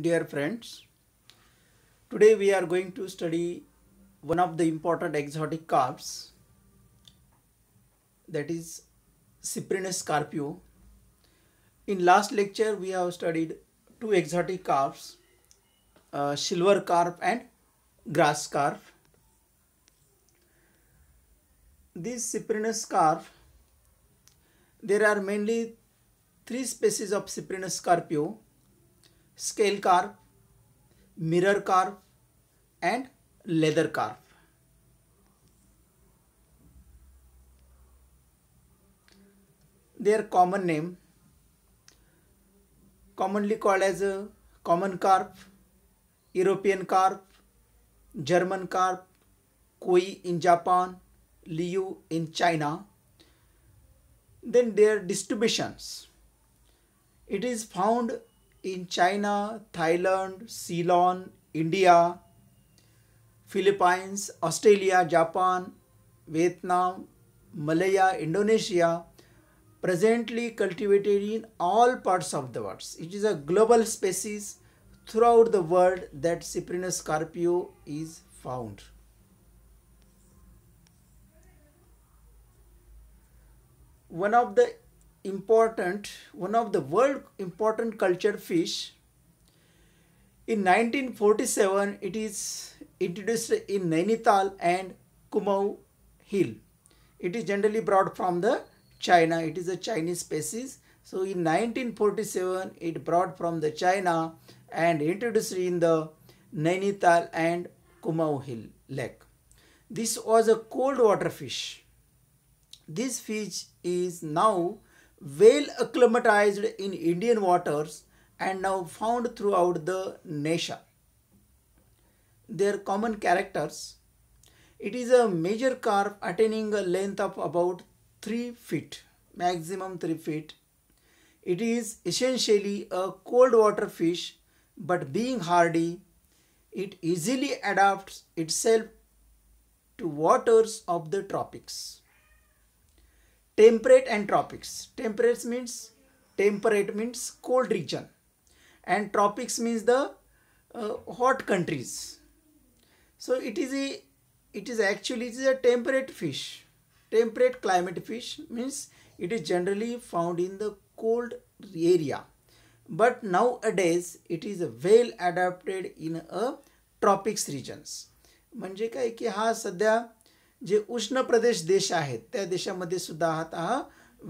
Dear friends, today we are going to study one of the important exotic carps that is Cyprinus carpio. In last lecture we have studied two exotic carps, uh, silver carp and grass carp. This Cyprinus carp, there are mainly three species of Cyprinus carpio scale carp mirror carp and leather carp their common name commonly called as common carp European carp German carp koi in Japan liyu in China then their distributions it is found in China, Thailand, Ceylon, India, Philippines, Australia, Japan, Vietnam, Malaya, Indonesia, presently cultivated in all parts of the world. It is a global species throughout the world that Cyprinus scorpio is found. One of the important, one of the world important culture fish. In 1947, it is introduced in Nainital and Kumau Hill. It is generally brought from the China. It is a Chinese species. So in 1947, it brought from the China and introduced in the Nainital and Kumau Hill lake. This was a cold water fish. This fish is now well acclimatized in Indian waters and now found throughout the nation. Their common characters. It is a major carp attaining a length of about 3 feet, maximum 3 feet. It is essentially a cold water fish but being hardy, it easily adapts itself to waters of the tropics temperate and tropics. Temperate means temperate means cold region and tropics means the uh, hot countries. So it is a it is actually it is a temperate fish. Temperate climate fish means it is generally found in the cold area. But nowadays it is well adapted in a uh, tropics regions. म्हणजे काय की हा सध्या जे उष्ण प्रदेश देश आहेत त्या देशामध्ये सुद्धा हा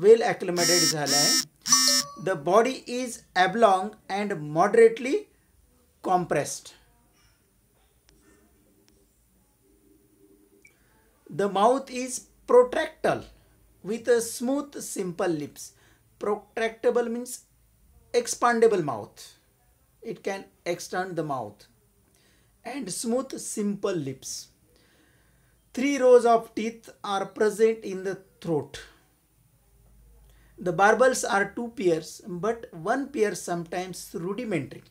वेल ॲक्लमेटेड झाला आहे the body is oblong and moderately compressed the mouth is protractile with a smooth simple lips protractable means expandable mouth it can extend the mouth and smooth simple lips Three rows of teeth are present in the throat. The barbels are two pairs, but one pair sometimes rudimentary.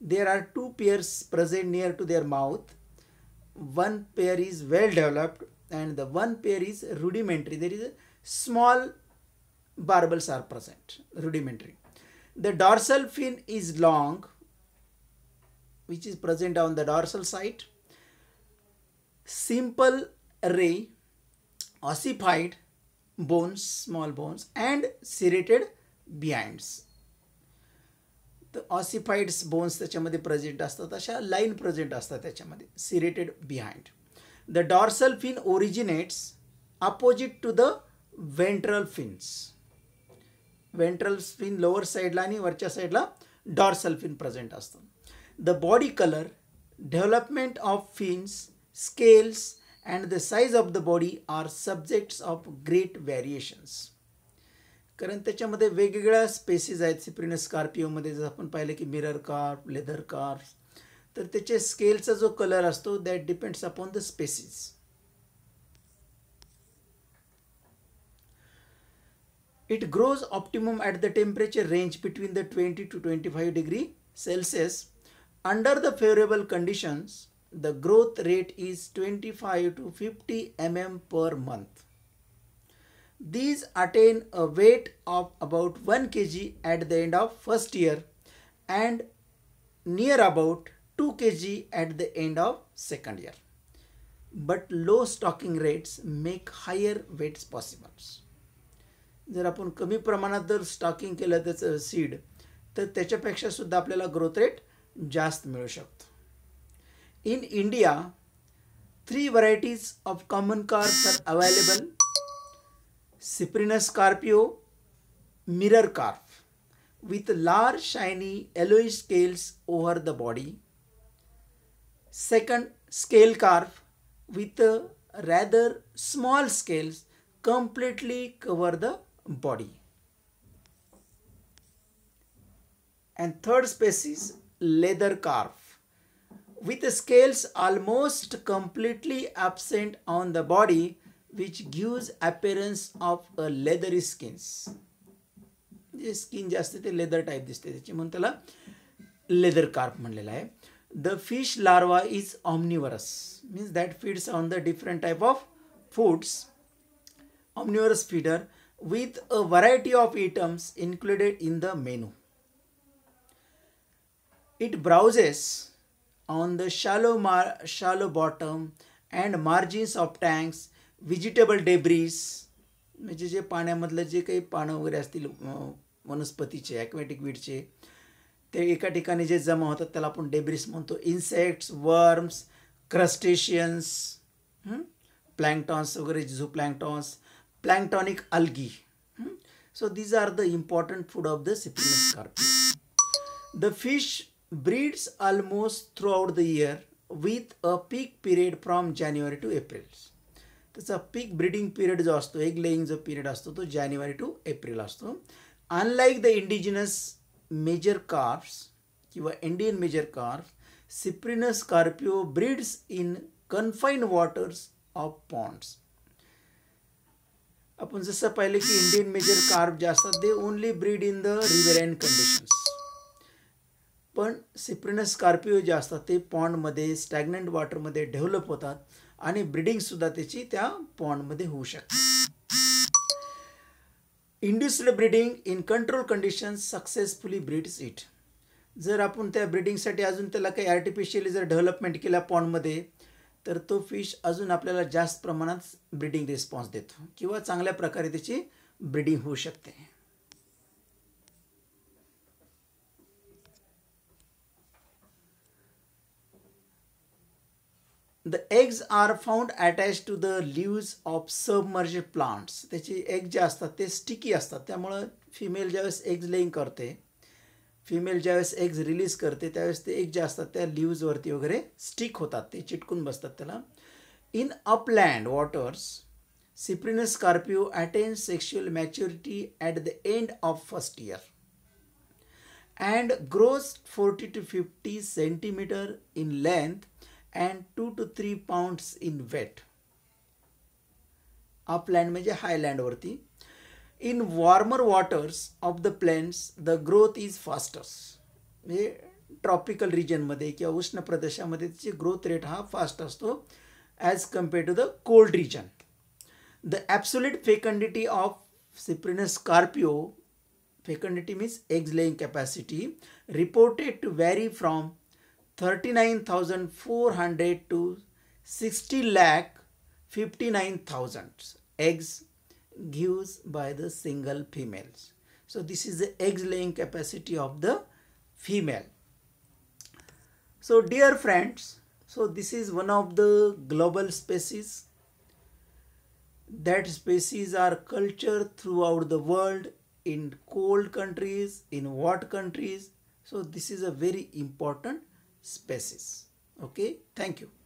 There are two pairs present near to their mouth. One pair is well developed and the one pair is rudimentary. There is a small barbels are present, rudimentary. The dorsal fin is long, which is present on the dorsal side simple ray ossified bones small bones and serrated behinds. तो ऑसिफाइड्स bones त्याच्यामध्ये present असतात अशा line present असतात त्याच्यामध्ये serrated behind the dorsal fin originates opposite to the ventral fins ventral fin lower साईडला आणि वरच्या साईडला डॉर्सल फिन प्रेझेंट असतं the body colour development of fins scales and the size of the body are subjects of great variations. कारण त्याच्यामध्ये वेगवेगळ्या species आहेत सिप्रिन स्कार्पिओमध्ये जसं आपण पाहिलं की मिरर कार्प लेदर कार्प्स तर त्याचे स्केलचा जो कलर असतो that depends upon the species it grows optimum at the temperature range between the twenty two twenty five degree Celsius under the favourable conditions the growth rate is 25 to 50 mm per month. These attain a weight of about 1 kg at the end of first year and near about 2 kg at the end of second year. But low stocking rates make higher weights possible. जर आपण कमी प्रमाणात जर stocking केलं त्याचं seed तर त्याच्यापेक्षा सुद्धा आपल्याला ग्रोथ रेट जास्त मिळू शकतो in India, three varieties of common cars are available. Cyprinus Scorpio mirror carp with large shiny yellowish scales over the body. Second, scale carp with rather small scales completely cover the body. And third species, leather carp with scales almost completely absent on the body which gives appearance of a uh, leathery skins the skin just the leather type this mantala leather carp the fish larva is omnivorous means that feeds on the different type of foods omnivorous feeder with a variety of items included in the menu it browses on the shallow, shallow bottom and margins of tanks, vegetable debris म्हणजे जे पाण्यामधलं जे काही पानं वगैरे असतील वनस्पतीचे aquatic वीडचे ते एका ठिकाणी जे जमा होतात त्याला आपण डेब्रिस म्हणतो इन्सेक्ट्स वर्म्स क्रस्टेशियन्स प्लँक्टॉन्स वगैरे zoo planktons planktonic algae so these are the important food of the Cyprinus carpius the fish breeds almost throughout the year with a peak period from January to April त्याचा peak breeding period जो असतो एक laying जो period असतो तो January to April असतो unlike the indigenous major carps किंवा Indian major carps Cyprinus scorpio breeds in confine waters of ponds आपण जसं पाहिलं की इंडियन मेजर कार्प जे असतात they only breed in the and conditions पण सिप्रिनस स्कार्पिओ जे असतात ते पॉन्डमध्ये स्टॅग्नंट वॉटरमध्ये डेव्हलप होतात आणि ब्रिडिंगसुद्धा त्याची त्या पॉन्डमध्ये होऊ शकते induced breeding in control condition successfully breeds it जर आपण त्या ब्रिडिंगसाठी अजून त्याला काही आर्टिफिशियली जर डेव्हलपमेंट केला पॉन्डमध्ये तर तो फिश अजून आपल्याला जास्त प्रमाणात ब्रिडिंग रिस्पॉन्स देतो किंवा चांगल्या प्रकारे त्याची ब्रिडिंग होऊ शकते the eggs are found attach to the leaves of submerge plants त्याचे एग जे असतात ते स्टिकी असतात त्यामुळं फिमेल ज्यावेळेस एग्ज लेईंग करते फिमेल ज्यावेळेस एग्ज रिलीज करते त्यावेळेस ते एग जे असतात त्या लिव्जवरती वगैरे स्टिक होतात ते चिटकून बसतात त्याला in upland waters Cyprinus scorpio attain sexual maturity at the end of first year and grows forty two fifty centimetre in length and 2 to 3 pounds in weight upland म्हणजे हायलँडवरती in warmer waters of the plants the growth is fastest म्हणजे tropical रिजनमध्ये किंवा उष्ण प्रदेशामध्ये त्याची growth rate हा fast असतो as compare to the cold region the absolute fecundity of Cyprinus Scorpio फेकंडिटी means eggs laying capacity reported to vary from 39,400 to 60 lakh 59,000 eggs gives by the single females. So this is the egg laying capacity of the female. So dear friends, so this is one of the global species. That species are cultured throughout the world in cold countries, in hot countries. So this is a very important spaces okay thank you